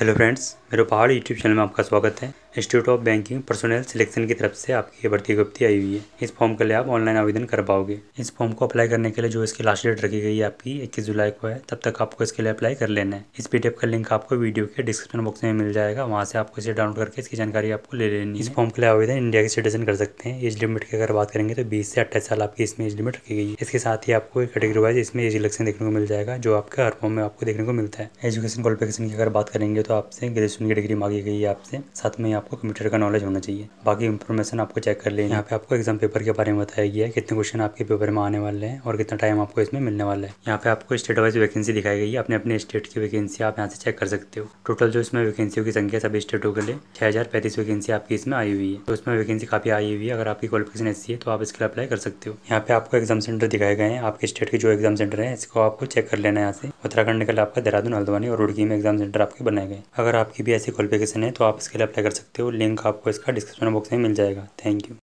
hello friends मेरे पहाड़ YouTube channel में आपका स्वागत है institute of banking personnel selection की तरफ से आपकी ये भर्ती विज्ञप्ति आई हुई है इस फॉर्म के लिए आप ऑनलाइन आवेदन कर पाओगे इस फॉर्म को अप्लाई करने के लिए जो इसकी लास्ट डेट रखी गई है आपकी इक्कीस जुलाई को है तब तक आपको इसके लिए अप्लाई कर लेना है इस पीडीएफ का लिंक आपको वीडियो के डिस्क्रिप्शन बॉक्स में मिल जाएगा वहाँ से आपको इसे डाउनलोड करके इसकी जानकारी आपको ले लेनी इस फॉर्म के लिए आवेदन इंडिया के सिटीजन कर सकते हैं एज लिमिट की अगर बात करेंगे तो बीस से अट्ठाईस साल आपकी इसमें एज लिमिट रखी गई है इसके साथ ही आपको कैटेगरी वाइज इसमें एज इलेक्शन देखने को मिल जाएगा जो आपके हर फॉर्म में आपको देखने को मिलता है एजुकेशन क्वालिफिकेशन की अगर बात करेंगे तो आपसे ग्रेजुएशन की डिग्री मांगी गई है आपसे साथ में आपको कंप्यूटर का नॉलेज होना चाहिए बाकी इन्फॉर्मेशन आपको चेक कर लें यहाँ पे आपको एग्जाम पेपर के बारे में बताया गया है कितने क्वेश्चन आपके पेपर में आने वाले हैं और कितना टाइम आपको इसमें मिलने वाला है यहाँ पे आपको स्टेट वाइज वैकेंसी दिखाई गई है अपने अपने स्टेट की वैकेंसी आप यहाँ से चेक कर सकते हो टोटल जो इसमें वैकेंसियों की संख्या सभी स्टेटों के लिए छह हज़ार पैंतीस वैकेंसी आपकी इसमें आई हुई है तो इसमें वैकेंसी काफ़ी आई हुई है अगर आपकी क्वालिफिकेशन ऐसी है तो आप इसके लिए अप्लाई कर सकते हो यहाँ पे आपको एग्जाम सेंटर दिखाए गए हैं आपके स्टेट के जो एग्जाम सेंटर है इसको आपको चेक कर लेना है यहाँ से उत्तराखंड के लिए आपका देहरादून हल्द्वानी और रुड़की में एग्जाम सेंटर आपके बनाए गए अगर आपकी भी ऐसी क्वालिफिकेशन है तो आप इसके लिए अप्लाई कर सकते हो सकते हो लिंक आपको इसका डिस्क्रिप्शन बॉक्स में मिल जाएगा थैंक यू